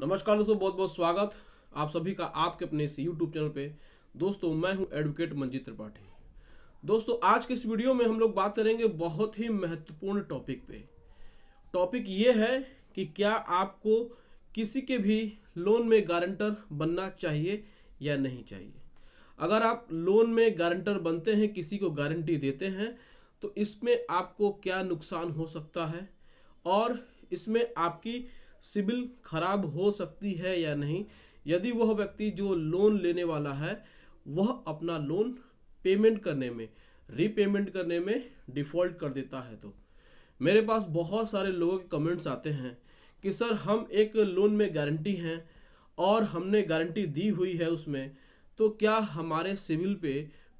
नमस्कार दोस्तों बहुत बहुत स्वागत आप सभी का आपके अपने इस यूट्यूब चैनल पे दोस्तों मैं हूं एडवोकेट मंजीत त्रिपाठी दोस्तों आज के इस वीडियो में हम लोग बात करेंगे बहुत ही महत्वपूर्ण टॉपिक पे टॉपिक ये है कि क्या आपको किसी के भी लोन में गारंटर बनना चाहिए या नहीं चाहिए अगर आप लोन में गारंटर बनते हैं किसी को गारंटी देते हैं तो इसमें आपको क्या नुकसान हो सकता है और इसमें आपकी सिबिल खराब हो सकती है या नहीं यदि वह व्यक्ति जो लोन लेने वाला है वह अपना लोन पेमेंट करने में रीपेमेंट करने में डिफ़ॉल्ट कर देता है तो मेरे पास बहुत सारे लोगों के कमेंट्स आते हैं कि सर हम एक लोन में गारंटी हैं और हमने गारंटी दी हुई है उसमें तो क्या हमारे सिविल पे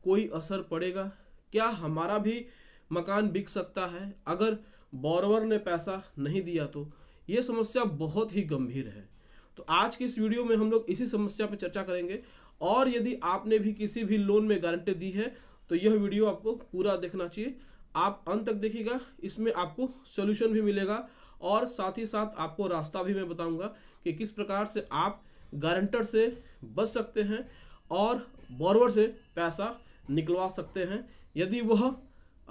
कोई असर पड़ेगा क्या हमारा भी मकान बिक सकता है अगर बॉरवर ने पैसा नहीं दिया तो ये समस्या बहुत ही गंभीर है तो आज की इस वीडियो में हम लोग इसी समस्या पर चर्चा करेंगे और यदि आपने भी किसी भी लोन में गारंटी दी है तो यह वीडियो आपको पूरा देखना चाहिए आप अंत तक देखिएगा इसमें आपको सोल्यूशन भी मिलेगा और साथ ही साथ आपको रास्ता भी मैं बताऊंगा कि किस प्रकार से आप गारंटर से बच सकते हैं और बॉरवर से पैसा निकलवा सकते हैं यदि वह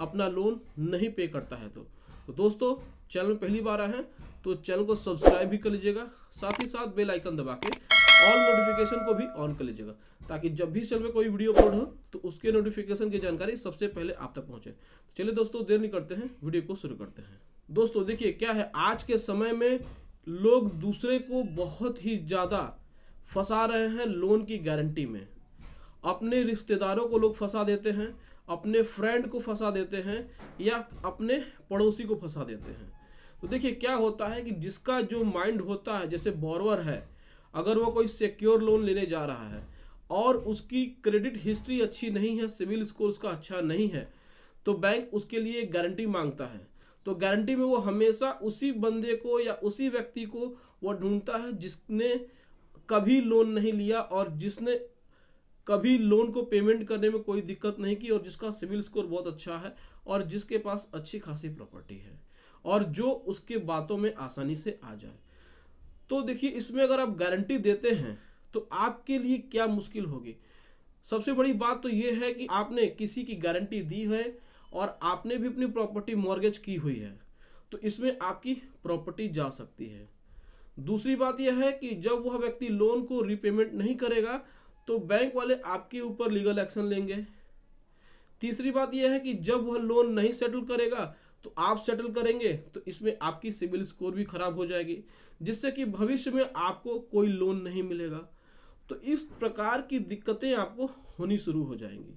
अपना लोन नहीं पे करता है तो, तो दोस्तों चैनल पहली बार आए हैं तो चैनल को सब्सक्राइब भी कर लीजिएगा साथ ही साथ बेल आइकन दबा के ऑल नोटिफिकेशन को भी ऑन कर लीजिएगा ताकि जब भी चैनल में कोई वीडियो अपलोड हो तो उसके नोटिफिकेशन की जानकारी सबसे पहले आप तक पहुंचे तो चलिए दोस्तों देर नहीं करते हैं वीडियो को शुरू करते हैं दोस्तों देखिए क्या है आज के समय में लोग दूसरे को बहुत ही ज़्यादा फंसा रहे हैं लोन की गारंटी में अपने रिश्तेदारों को लोग फंसा देते हैं अपने फ्रेंड को फंसा देते हैं या अपने पड़ोसी को फंसा देते हैं तो देखिए क्या होता है कि जिसका जो माइंड होता है जैसे बॉरवर है अगर वो कोई सिक्योर लोन लेने जा रहा है और उसकी क्रेडिट हिस्ट्री अच्छी नहीं है सिविल स्कोर उसका अच्छा नहीं है तो बैंक उसके लिए गारंटी मांगता है तो गारंटी में वो हमेशा उसी बंदे को या उसी व्यक्ति को वो ढूंढता है जिसने कभी लोन नहीं लिया और जिसने कभी लोन को पेमेंट करने में कोई दिक्कत नहीं की और जिसका सिविल स्कोर बहुत अच्छा है और जिसके पास अच्छी खासी प्रॉपर्टी है और जो उसके बातों में आसानी से आ जाए तो देखिए इसमें अगर आप गारंटी देते हैं तो आपके लिए क्या मुश्किल होगी सबसे बड़ी बात तो ये है कि आपने किसी की गारंटी दी है और आपने भी अपनी प्रॉपर्टी मॉर्गेज की हुई है तो इसमें आपकी प्रॉपर्टी जा सकती है दूसरी बात यह है कि जब वह व्यक्ति लोन को रीपेमेंट नहीं करेगा तो बैंक वाले आपके ऊपर लीगल एक्शन लेंगे तीसरी बात यह है कि जब वह लोन नहीं सेटल करेगा तो आप सेटल करेंगे तो इसमें आपकी सिविल स्कोर भी खराब हो जाएगी जिससे कि भविष्य में आपको कोई लोन नहीं मिलेगा तो इस प्रकार की दिक्कतें आपको होनी शुरू हो जाएंगी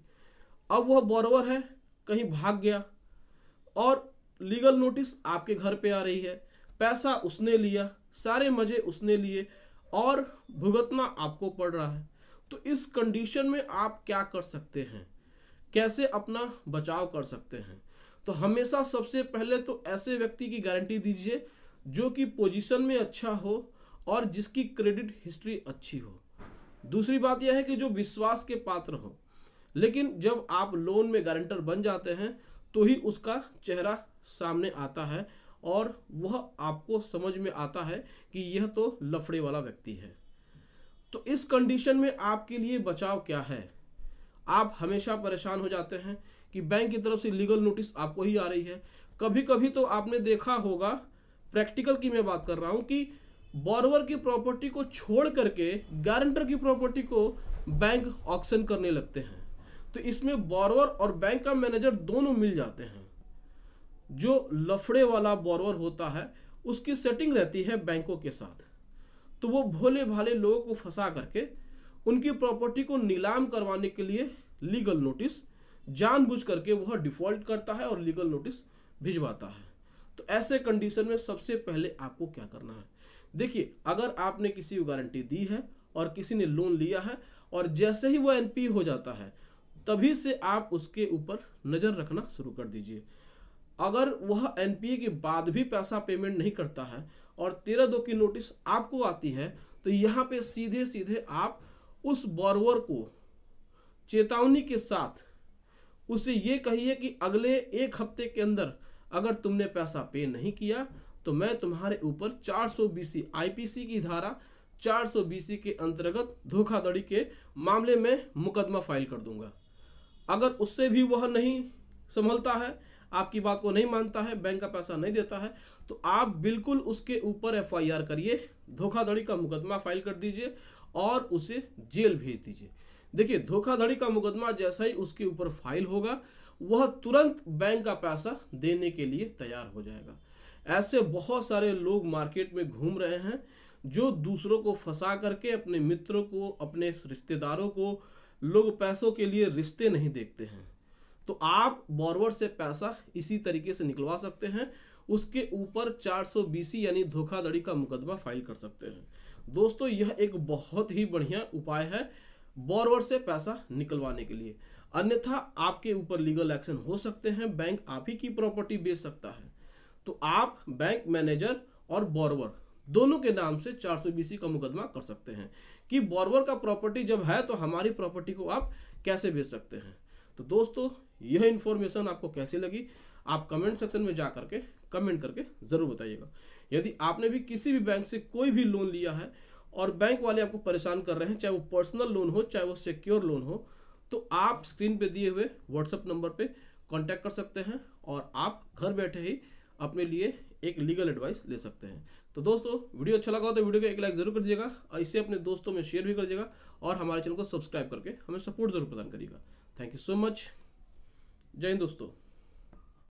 अब वह बॉरवर है कहीं भाग गया और लीगल नोटिस आपके घर पे आ रही है पैसा उसने लिया सारे मज़े उसने लिए और भुगतना आपको पड़ रहा है तो इस कंडीशन में आप क्या कर सकते हैं कैसे अपना बचाव कर सकते हैं तो हमेशा सबसे पहले तो ऐसे व्यक्ति की गारंटी दीजिए जो कि पोजीशन में अच्छा हो और जिसकी क्रेडिट हिस्ट्री अच्छी हो दूसरी बात यह है कि जो विश्वास के पात्र हो लेकिन जब आप लोन में गारंटर बन जाते हैं तो ही उसका चेहरा सामने आता है और वह आपको समझ में आता है कि यह तो लफड़े वाला व्यक्ति है तो इस कंडीशन में आपके लिए बचाव क्या है आप हमेशा परेशान हो जाते हैं कि बैंक की तरफ से लीगल नोटिस आपको ही आ रही है कभी कभी तो आपने देखा होगा प्रैक्टिकल की मैं बात कर रहा हूँ कि बॉरवर की प्रॉपर्टी को छोड़ करके गारंटर की प्रॉपर्टी को बैंक ऑक्शन करने लगते हैं तो इसमें बॉरवर और बैंक का मैनेजर दोनों मिल जाते हैं जो लफड़े वाला बॉरवर होता है उसकी सेटिंग रहती है बैंकों के साथ तो वो भोले भाले लोगों को फंसा करके उनकी प्रॉपर्टी को नीलाम करवाने के लिए लीगल नोटिस जानबूझ करके वह डिफॉल्ट करता है और लीगल नोटिस भिजवाता है तो ऐसे कंडीशन में सबसे पहले आपको क्या करना है देखिए अगर आपने किसी को गारंटी दी है और किसी ने लोन लिया है और जैसे ही वह एनपी हो जाता है तभी से आप उसके ऊपर नज़र रखना शुरू कर दीजिए अगर वह एनपीए के बाद भी पैसा पेमेंट नहीं करता है और तेरह दो की नोटिस आपको आती है तो यहाँ पे सीधे सीधे आप उस बॉरवर को चेतावनी के साथ उससे ये कहिए कि अगले एक हफ्ते के अंदर अगर तुमने पैसा पे नहीं किया तो मैं तुम्हारे ऊपर 400 बीसी आईपीसी की धारा 400 बीसी के अंतर्गत धोखाधड़ी के मामले में मुकदमा फाइल कर दूंगा अगर उससे भी वह नहीं संभलता है आपकी बात को नहीं मानता है बैंक का पैसा नहीं देता है तो आप बिल्कुल उसके ऊपर एफ करिए धोखाधड़ी का मुकदमा फाइल कर दीजिए और उसे जेल भेज दीजिए देखिए धोखाधड़ी का मुकदमा जैसा ही उसके ऊपर फाइल होगा वह तुरंत बैंक का पैसा देने के लिए तैयार हो जाएगा ऐसे बहुत सारे लोग मार्केट में घूम रहे हैं जो दूसरों को फंसा करके अपने मित्रों को अपने रिश्तेदारों को लोग पैसों के लिए रिश्ते नहीं देखते हैं तो आप बॉरवर से पैसा इसी तरीके से निकलवा सकते हैं उसके ऊपर 400 बीसी यानी धोखाधड़ी का मुकदमा फाइल कर सकते हैं दोस्तों यह एक बहुत ही बढ़िया उपाय है बोरवर से पैसा निकलवाने के लिए अन्यथा आपके ऊपर लीगल एक्शन हो सकते हैं बैंक आप ही की प्रॉपर्टी बेच सकता है तो आप बैंक मैनेजर और बोरवर दोनों के नाम से चार सौ बीसी का मुकदमा कर सकते हैं कि बोरवर का प्रॉपर्टी जब है तो हमारी प्रॉपर्टी को आप कैसे बेच सकते हैं तो दोस्तों यह इन्फॉर्मेशन आपको कैसे लगी आप कमेंट सेक्शन में जा करके कमेंट करके ज़रूर बताइएगा यदि आपने भी किसी भी बैंक से कोई भी लोन लिया है और बैंक वाले आपको परेशान कर रहे हैं चाहे वो पर्सनल लोन हो चाहे वो सिक्योर लोन हो तो आप स्क्रीन पे दिए हुए व्हाट्सअप नंबर पे कांटेक्ट कर सकते हैं और आप घर बैठे ही अपने लिए एक लीगल एडवाइस ले सकते हैं तो दोस्तों वीडियो अच्छा लगा हो तो वीडियो को एक लाइक जरूर कर दीजिएगा और इसे अपने दोस्तों में शेयर भी कर दीजिएगा और हमारे चैनल को सब्सक्राइब करके हमें सपोर्ट जरूर प्रदान करिएगा थैंक यू सो मच जय हिंद दोस्तों